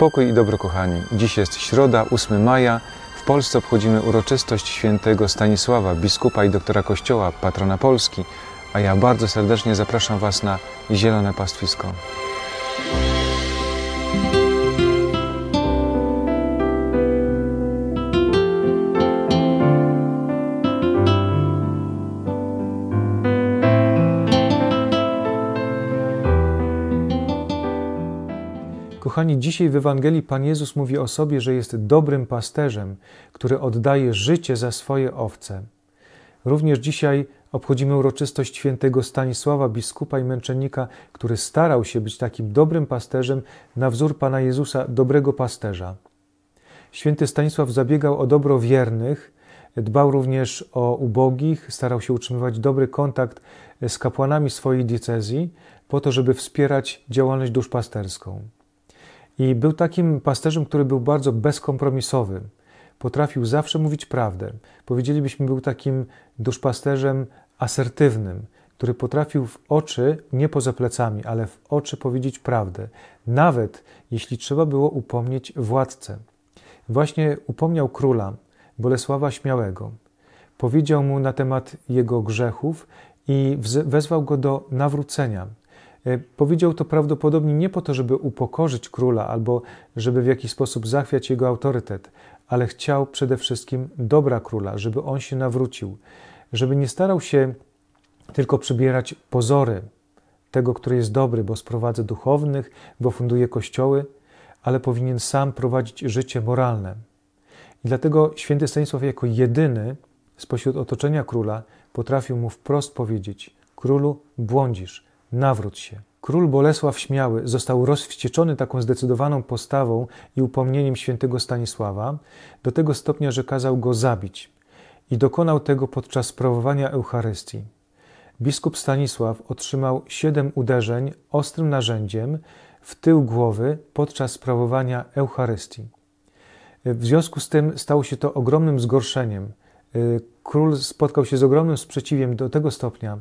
Pokój i dobro, kochani. Dziś jest środa, 8 maja. W Polsce obchodzimy uroczystość świętego Stanisława, biskupa i doktora Kościoła, patrona Polski, a ja bardzo serdecznie zapraszam Was na Zielone Pastwisko. Kochani, dzisiaj w Ewangelii Pan Jezus mówi o sobie, że jest dobrym pasterzem, który oddaje życie za swoje owce. Również dzisiaj obchodzimy uroczystość świętego Stanisława, biskupa i męczennika, który starał się być takim dobrym pasterzem na wzór Pana Jezusa, dobrego pasterza. Święty Stanisław zabiegał o dobro wiernych, dbał również o ubogich, starał się utrzymywać dobry kontakt z kapłanami swojej diecezji, po to, żeby wspierać działalność duszpasterską. I był takim pasterzem, który był bardzo bezkompromisowy. Potrafił zawsze mówić prawdę. Powiedzielibyśmy, był takim duszpasterzem asertywnym, który potrafił w oczy, nie poza plecami, ale w oczy powiedzieć prawdę, nawet jeśli trzeba było upomnieć władcę. Właśnie upomniał króla Bolesława Śmiałego. Powiedział mu na temat jego grzechów i wezwał go do nawrócenia E, powiedział to prawdopodobnie nie po to, żeby upokorzyć króla albo żeby w jakiś sposób zachwiać jego autorytet, ale chciał przede wszystkim dobra króla, żeby on się nawrócił, żeby nie starał się tylko przybierać pozory tego, który jest dobry, bo sprowadza duchownych, bo funduje kościoły, ale powinien sam prowadzić życie moralne. I dlatego święty Stanisław jako jedyny spośród otoczenia króla potrafił mu wprost powiedzieć: Królu, błądzisz Nawróć się. Król Bolesław Śmiały został rozwścieczony taką zdecydowaną postawą i upomnieniem świętego Stanisława, do tego stopnia, że kazał go zabić i dokonał tego podczas sprawowania Eucharystii. Biskup Stanisław otrzymał siedem uderzeń ostrym narzędziem w tył głowy podczas sprawowania Eucharystii. W związku z tym stało się to ogromnym zgorszeniem – Y, król spotkał się z ogromnym sprzeciwiem do tego stopnia,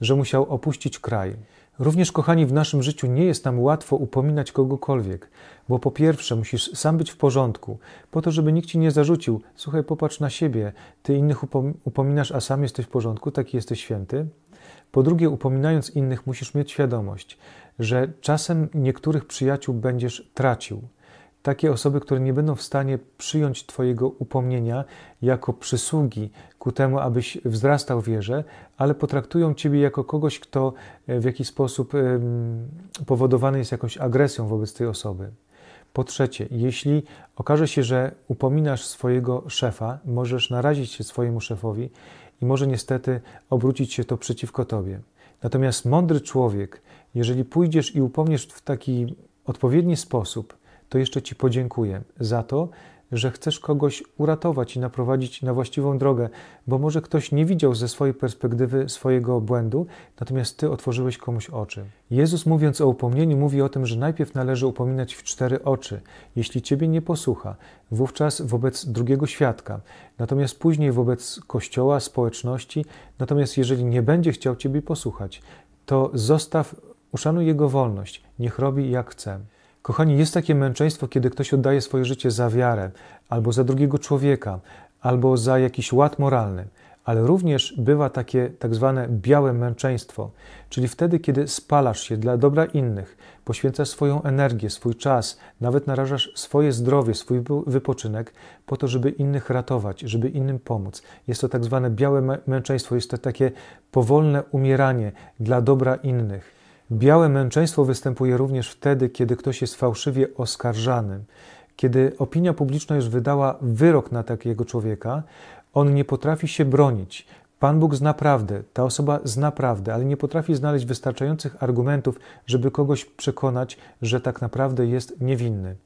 że musiał opuścić kraj. Również, kochani, w naszym życiu nie jest nam łatwo upominać kogokolwiek, bo po pierwsze musisz sam być w porządku, po to, żeby nikt ci nie zarzucił, słuchaj, popatrz na siebie, ty innych upominasz, a sam jesteś w porządku, taki jesteś święty. Po drugie, upominając innych, musisz mieć świadomość, że czasem niektórych przyjaciół będziesz tracił takie osoby, które nie będą w stanie przyjąć Twojego upomnienia jako przysługi ku temu, abyś wzrastał wierze, ale potraktują Ciebie jako kogoś, kto e, w jakiś sposób powodowany jest jakąś agresją wobec tej osoby. Po trzecie, jeśli okaże się, że upominasz swojego szefa, możesz narazić się swojemu szefowi i może niestety obrócić się to przeciwko Tobie. Natomiast mądry człowiek, jeżeli pójdziesz i upomniesz w taki odpowiedni sposób, to jeszcze Ci podziękuję za to, że chcesz kogoś uratować i naprowadzić na właściwą drogę, bo może ktoś nie widział ze swojej perspektywy swojego błędu, natomiast ty otworzyłeś komuś oczy. Jezus mówiąc o upomnieniu, mówi o tym, że najpierw należy upominać w cztery oczy. Jeśli ciebie nie posłucha, wówczas wobec drugiego świadka, natomiast później wobec kościoła, społeczności, natomiast jeżeli nie będzie chciał ciebie posłuchać, to zostaw, uszanuj jego wolność, niech robi jak chce. Kochani, jest takie męczeństwo, kiedy ktoś oddaje swoje życie za wiarę, albo za drugiego człowieka, albo za jakiś ład moralny, ale również bywa takie tak zwane białe męczeństwo, czyli wtedy, kiedy spalasz się dla dobra innych, poświęcasz swoją energię, swój czas, nawet narażasz swoje zdrowie, swój wypoczynek po to, żeby innych ratować, żeby innym pomóc. Jest to tak zwane białe męczeństwo, jest to takie powolne umieranie dla dobra innych. Białe męczeństwo występuje również wtedy, kiedy ktoś jest fałszywie oskarżany. Kiedy opinia publiczna już wydała wyrok na takiego człowieka, on nie potrafi się bronić. Pan Bóg zna prawdę, ta osoba zna prawdę, ale nie potrafi znaleźć wystarczających argumentów, żeby kogoś przekonać, że tak naprawdę jest niewinny.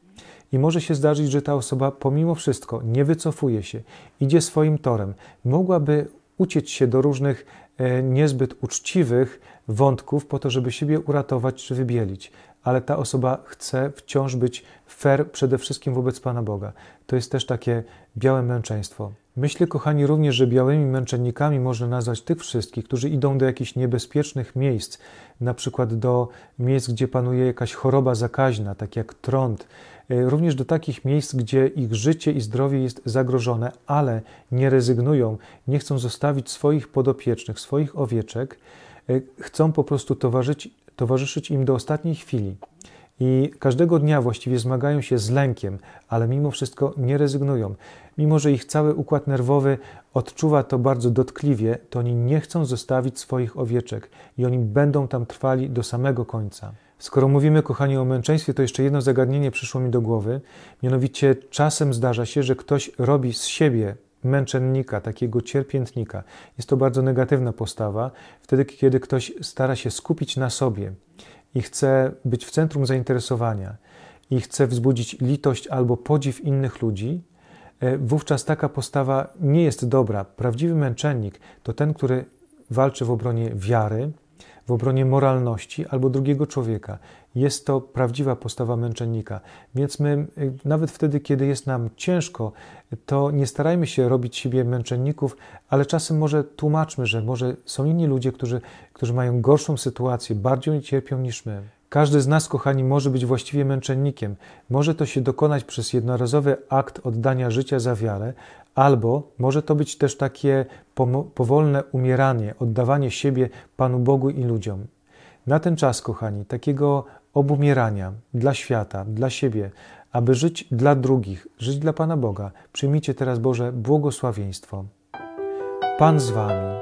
I może się zdarzyć, że ta osoba pomimo wszystko nie wycofuje się, idzie swoim torem, mogłaby uciec się do różnych E, niezbyt uczciwych wątków po to, żeby siebie uratować czy wybielić. Ale ta osoba chce wciąż być fair przede wszystkim wobec Pana Boga. To jest też takie białe męczeństwo. Myślę, kochani, również, że białymi męczennikami można nazwać tych wszystkich, którzy idą do jakichś niebezpiecznych miejsc, na przykład do miejsc, gdzie panuje jakaś choroba zakaźna, tak jak trąd, e, również do takich miejsc, gdzie ich życie i zdrowie jest zagrożone, ale nie rezygnują, nie chcą zostawić swoich podopiecznych, swoich owieczek, e, chcą po prostu towarzyszyć, towarzyszyć im do ostatniej chwili. I każdego dnia właściwie zmagają się z lękiem, ale mimo wszystko nie rezygnują. Mimo, że ich cały układ nerwowy odczuwa to bardzo dotkliwie, to oni nie chcą zostawić swoich owieczek i oni będą tam trwali do samego końca. Skoro mówimy, kochani, o męczeństwie, to jeszcze jedno zagadnienie przyszło mi do głowy. Mianowicie, czasem zdarza się, że ktoś robi z siebie męczennika, takiego cierpiętnika. Jest to bardzo negatywna postawa, wtedy kiedy ktoś stara się skupić na sobie i chce być w centrum zainteresowania i chce wzbudzić litość albo podziw innych ludzi, e, wówczas taka postawa nie jest dobra. Prawdziwy męczennik to ten, który walczy w obronie wiary, w obronie moralności albo drugiego człowieka. Jest to prawdziwa postawa męczennika. Więc my, y, nawet wtedy, kiedy jest nam ciężko, to nie starajmy się robić siebie męczenników, ale czasem może tłumaczmy, że może są inni ludzie, którzy, którzy mają gorszą sytuację, bardziej cierpią niż my. Każdy z nas, kochani, może być właściwie męczennikiem. Może to się dokonać przez jednorazowy akt oddania życia za wiarę, Albo może to być też takie powolne umieranie, oddawanie siebie Panu Bogu i ludziom. Na ten czas, kochani, takiego obumierania dla świata, dla siebie, aby żyć dla drugich, żyć dla Pana Boga, przyjmijcie teraz Boże błogosławieństwo. Pan z Wami.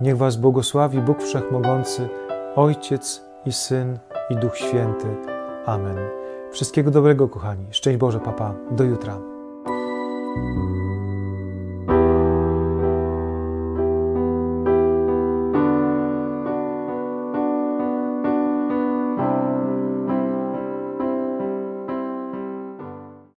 Niech Was błogosławi Bóg Wszechmogący, Ojciec i Syn i Duch Święty. Amen. Wszystkiego dobrego, kochani. Szczęść Boże, papa. Do jutra.